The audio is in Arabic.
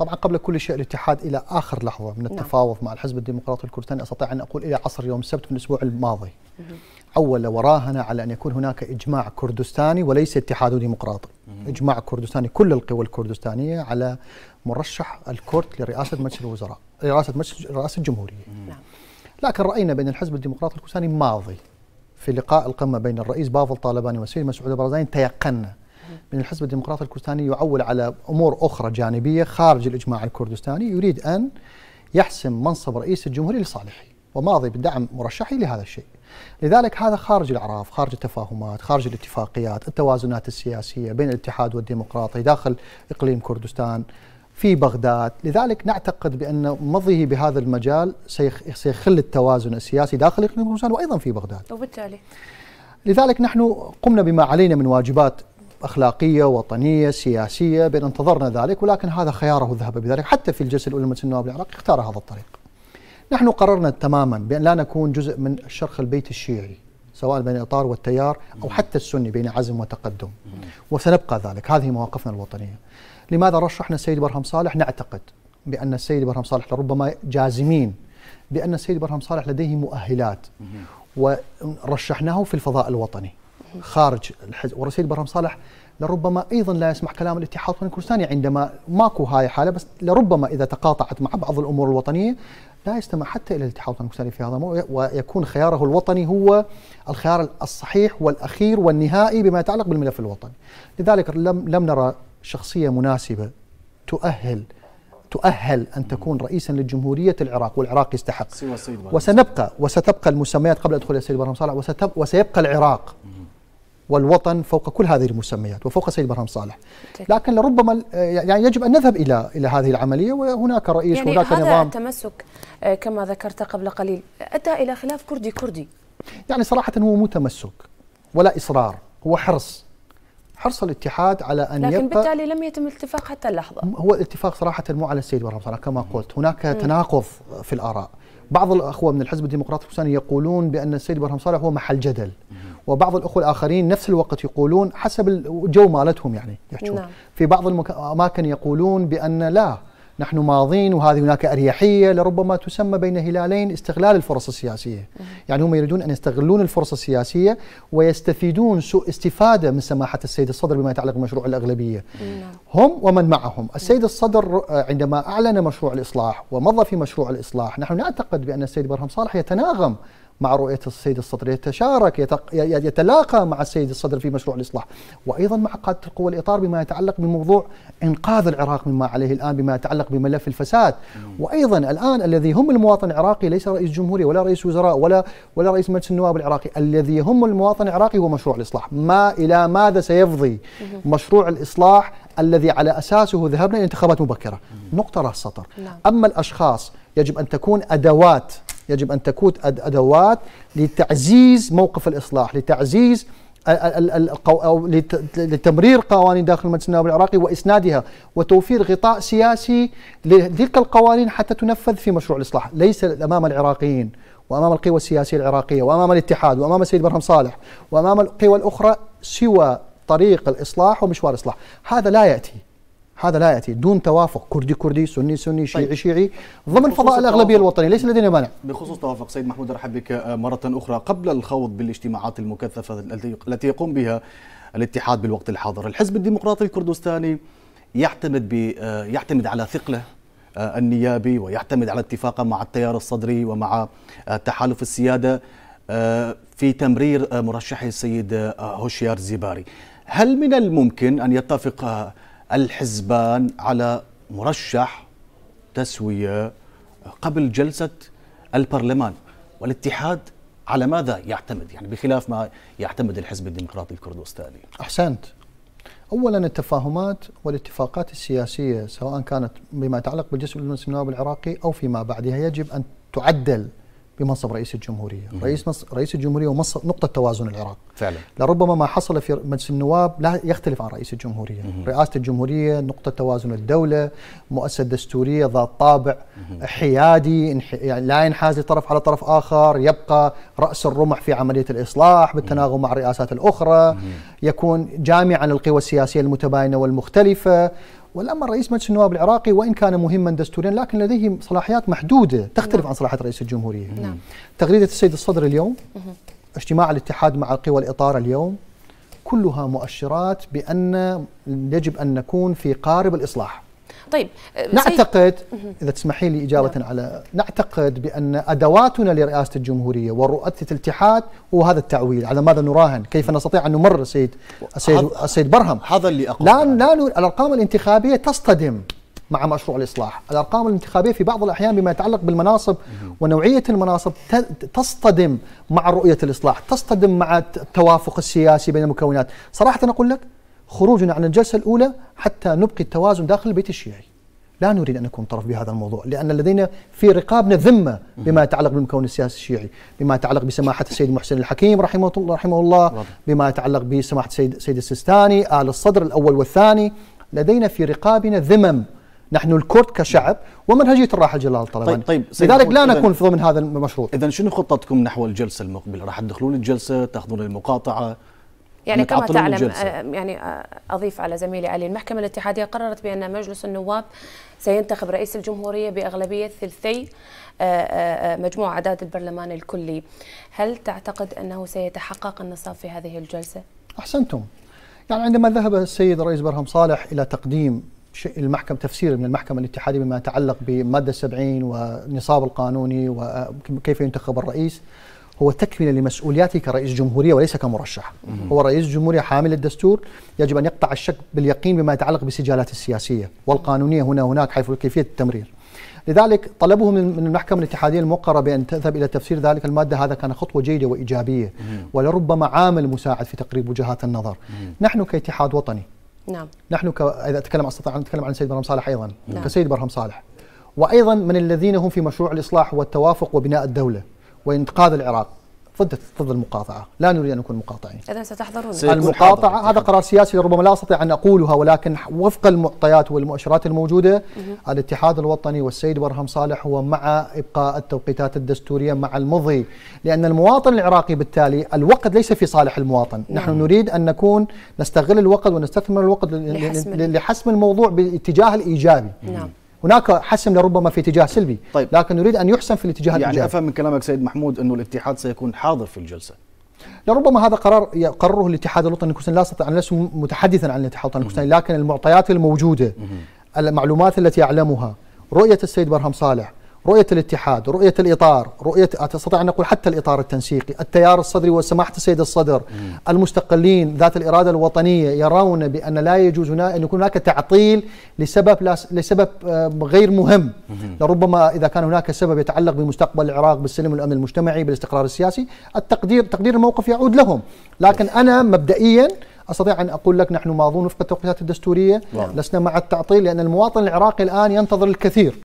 طبعا قبل كل شيء الاتحاد الى اخر لحظه من نعم. التفاوض نعم. مع الحزب الديمقراطي الكردستاني استطيع ان اقول الى عصر يوم السبت من الاسبوع الماضي. اول عول وراهن على ان يكون هناك اجماع كردستاني وليس اتحاد ديمقراطي. مم. اجماع كردستاني كل القوى الكردستانيه على مرشح الكرد لرئاسه مجلس الوزراء، رئاسه مجلس رئاسه الجمهوريه. نعم. لكن راينا بان الحزب الديمقراطي الكردستاني ماضي في لقاء القمه بين الرئيس بافل طالباني والسيد مسعود البرزاني تيقنا من الحزب الديمقراطي الكردستاني يعول على امور اخرى جانبيه خارج الاجماع الكردستاني يريد ان يحسم منصب رئيس الجمهوريه لصالحه وماضي بدعم مرشحي لهذا الشيء. لذلك هذا خارج الأعراف خارج التفاهمات خارج الاتفاقيات التوازنات السياسية بين الاتحاد والديمقراطي داخل إقليم كردستان في بغداد لذلك نعتقد بأن مضيه بهذا المجال سيخل التوازن السياسي داخل إقليم كردستان وأيضا في بغداد وبالتالي لذلك نحن قمنا بما علينا من واجبات اخلاقيه وطنيه سياسيه بان انتظرنا ذلك ولكن هذا خياره ذهب بذلك حتى في الجلسه الاولى مجلس النواب العراقي اختار هذا الطريق. نحن قررنا تماما بان لا نكون جزء من الشرخ البيت الشيعي سواء بين الاطار والتيار او حتى السني بين عزم وتقدم وسنبقى ذلك هذه مواقفنا الوطنيه. لماذا رشحنا السيد برهم صالح؟ نعتقد بان السيد برهم صالح لربما جازمين بان السيد برهم صالح لديه مؤهلات ورشحناه في الفضاء الوطني خارج الحزب ورسيد برهم صالح لربما ايضا لا يسمع كلام الاتحاد الوطني الكردستاني عندما ماكو هاي حاله بس لربما اذا تقاطعت مع بعض الامور الوطنيه لا يستمع حتى الى الاتحاد الوطني الكردستاني في هذا الموضوع ويكون خياره الوطني هو الخيار الصحيح والاخير والنهائي بما يتعلق بالملف الوطني. لذلك لم لم نرى شخصيه مناسبه تؤهل تؤهل ان تكون رئيسا لجمهوريه العراق والعراق يستحق وسنبقى وستبقى المسميات قبل ادخل السيد برهم صالح وسيبقى العراق والوطن فوق كل هذه المسميات وفوق سيد برهم صالح لكن لربما يعني-, يعني يجب ان نذهب الى الى هذه العمليه وهناك رئيس يعني وهناك هذا نظام التمسك آه، كما ذكرت قبل قليل ادى الى خلاف كردي كردي يعني صراحه هو مو تمسك ولا اصرار هو حرص حرص الاتحاد على ان لكن يبقى بالتالي لم يتم الاتفاق حتى اللحظه هو الاتفاق صراحه مو على السيد برهم صالح كما قلت هناك م. تناقض في الاراء بعض الاخوه من الحزب الديمقراطي الفلسطيني يقولون بان السيد برهم صالح هو محل جدل م. وبعض الاخوه الاخرين نفس الوقت يقولون حسب الجو مالتهم يعني يحجون نعم. في بعض الاماكن يقولون بان لا نحن ماضين وهذه هناك اريحيه لربما تسمى بين هلالين استغلال الفرص السياسيه، يعني هم يريدون ان يستغلون الفرص السياسيه ويستفيدون سوء استفاده من سماحه السيد الصدر بما يتعلق بمشروع الاغلبيه. نعم. هم ومن معهم، السيد الصدر عندما اعلن مشروع الاصلاح ومضى في مشروع الاصلاح، نحن نعتقد بان السيد برهم صالح يتناغم مع رؤية السيد الصدر يتشارك يتلاقى مع السيد الصدر في مشروع الإصلاح وأيضا مع قادة القوى الإطار بما يتعلق بموضوع إنقاذ العراق مما عليه الآن بما يتعلق بملف الفساد وأيضا الآن الذي هم المواطن العراقي ليس رئيس جمهورية ولا رئيس وزراء ولا ولا رئيس مجلس النواب العراقي الذي هم المواطن العراقي هو مشروع الإصلاح ما إلى ماذا سيفضي مشروع الإصلاح الذي على أساسه ذهبنا إلى انتخابات مبكرة نقطة راس سطر نعم. أما الأشخاص يجب أن تكون أدوات يجب أن تكون أدوات لتعزيز موقف الإصلاح لتعزيز لتمرير قوانين داخل المجلس النواب العراقي واسنادها وتوفير غطاء سياسي لتلك القوانين حتى تنفذ في مشروع الاصلاح، ليس امام العراقيين وامام القوى السياسيه العراقيه وامام الاتحاد وامام السيد برهم صالح وامام القوى الاخرى سوى طريق الاصلاح ومشوار الاصلاح، هذا لا ياتي هذا لا ياتي دون توافق كردي كردي سني سني شيعي طيب. شيعي ضمن فضاء الاغلبيه الوطنيه ليس لدينا مانع بخصوص توافق سيد محمود ارحب بك آه، مره اخرى قبل الخوض بالاجتماعات المكثفه التي يقوم بها الاتحاد بالوقت الحاضر الحزب الديمقراطي الكردستاني يعتمد ب آه، يعتمد على ثقله آه، النيابي ويعتمد على اتفاقه مع التيار الصدري ومع تحالف السياده في تمرير مرشحه السيد هوشيار زيباري هل من الممكن ان يتفق الحزبان على مرشح تسوية قبل جلسة البرلمان والاتحاد على ماذا يعتمد يعني بخلاف ما يعتمد الحزب الديمقراطي الكردستاني أحسنت اولا التفاهمات والاتفاقات السياسيه سواء كانت بما يتعلق بالجسم النواب العراقي او فيما بعدها يجب ان تعدل بمنصب رئيس الجمهوريه، رئيس مص... رئيس الجمهوريه هو نقطه توازن العراق. فعلا لربما ما حصل في مجلس النواب لا يختلف عن رئيس الجمهوريه، مم. رئاسه الجمهوريه نقطه توازن الدوله، مؤسسه دستوريه ذات طابع مم. حيادي انح... يعني لا ينحاز لطرف على طرف اخر، يبقى راس الرمح في عمليه الاصلاح بالتناغم مع الرئاسات الاخرى، مم. يكون جامعا للقوى السياسيه المتباينه والمختلفه، والأمر رئيس مجلس النواب العراقي وإن كان مهما دستوريا لكن لديه صلاحيات محدودة تختلف نعم. عن صلاحيات رئيس الجمهورية نعم. تغريدة السيد الصدر اليوم اجتماع الاتحاد مع القوى الإطار اليوم كلها مؤشرات بأن يجب أن نكون في قارب الإصلاح طيب أه، نعتقد اذا تسمحي لي اجابه نعم. على نعتقد بان ادواتنا لرئاسه الجمهوريه ورؤيه الاتحاد هو هذا التعويل على ماذا نراهن كيف نستطيع ان نمر السيد السيد السيد برهم هذا اللي اقول لا لا الارقام الانتخابيه تصطدم مع مشروع الاصلاح، الارقام الانتخابيه في بعض الاحيان بما يتعلق بالمناصب ونوعيه المناصب تصطدم مع رؤيه الاصلاح، تصطدم مع التوافق السياسي بين المكونات، صراحه اقول لك خروجنا عن الجلسة الأولى حتى نبقي التوازن داخل البيت الشيعي لا نريد أن نكون طرف بهذا الموضوع لأن لدينا في رقابنا ذمة بما يتعلق بالمكون السياسي الشيعي بما يتعلق بسماحة السيد محسن الحكيم رحمه الله, رحمه الله بما يتعلق بسماحة السيد, السيد السيستاني آل الصدر الأول والثاني لدينا في رقابنا ذمم نحن الكرد كشعب ومنهجيه الراحل جلال الطلباني طيب طيب لذلك لا نكون في ضمن هذا المشروع اذا شنو خطتكم نحو الجلسه المقبله راح تدخلون الجلسه تاخذون المقاطعه يعني كما تعلم الجلسة. آه، يعني آه، اضيف على زميلي علي المحكمه الاتحاديه قررت بان مجلس النواب سينتخب رئيس الجمهوريه باغلبيه ثلثي آه، مجموع اعداد البرلمان الكلي هل تعتقد انه سيتحقق النصاب في هذه الجلسه احسنتم يعني عندما ذهب السيد الرئيس برهم صالح الى تقديم المحكمة تفسير من المحكمة الاتحادية بما يتعلق بمادة 70 والنصاب القانوني وكيف ينتخب الرئيس هو تكملة لمسؤولياته كرئيس جمهورية وليس كمرشح هو رئيس جمهورية حامل الدستور يجب أن يقطع الشك باليقين بما يتعلق بسجالات السياسية والقانونية هنا هناك حيث كيفية التمرير لذلك طلبه من المحكمة الاتحادية الموقرة بأن تذهب إلى تفسير ذلك المادة هذا كان خطوة جيدة وإيجابية ولربما عامل مساعد في تقريب وجهات النظر نحن كاتحاد وطني نعم نحن ك... اذا اتكلم استطيع ان اتكلم عن السيد برهم صالح ايضا نعم. كسيد برهم صالح وايضا من الذين هم في مشروع الاصلاح والتوافق وبناء الدوله وانقاذ العراق ضد ضد المقاطعه، لا نريد ان نكون مقاطعين. اذا ستحضرون المقاطعه حضر. هذا قرار سياسي ربما لا استطيع ان اقولها ولكن وفق المعطيات والمؤشرات الموجوده مه. الاتحاد الوطني والسيد برهم صالح هو مع ابقاء التوقيتات الدستوريه مع المضي، لان المواطن العراقي بالتالي الوقت ليس في صالح المواطن، مه. نعم. نحن نريد ان نكون نستغل الوقت ونستثمر الوقت لحسم, لحسم الموضوع باتجاه الايجابي. نعم. هناك حسم لربما في اتجاه سلبي طيب. لكن نريد أن يحسم في الاتجاه يعني الإيجابي أفهم من كلامك سيد محمود أنه الاتحاد سيكون حاضر في الجلسة لربما هذا قرار يقرره الاتحاد الوطني الكردستاني لا استطيع ان لست متحدثا عن الاتحاد الوطني الكردستاني لكن المعطيات الموجوده المعلومات التي اعلمها رؤيه السيد برهم صالح رؤية الاتحاد رؤية الإطار رؤية أستطيع أن أقول حتى الإطار التنسيقي التيار الصدري وسماحة السيد الصدر المستقلين ذات الإرادة الوطنية يرون بأن لا يجوز أن يكون هناك تعطيل لسبب لسبب آه، غير مهم لربما إذا كان هناك سبب يتعلق بمستقبل العراق بالسلم والأمن المجتمعي بالاستقرار السياسي التقدير تقدير الموقف يعود لهم لكن أنا مبدئيا استطيع ان اقول لك نحن ماضون وفق التوقيتات الدستوريه لسنا مع التعطيل لان المواطن العراقي الان ينتظر الكثير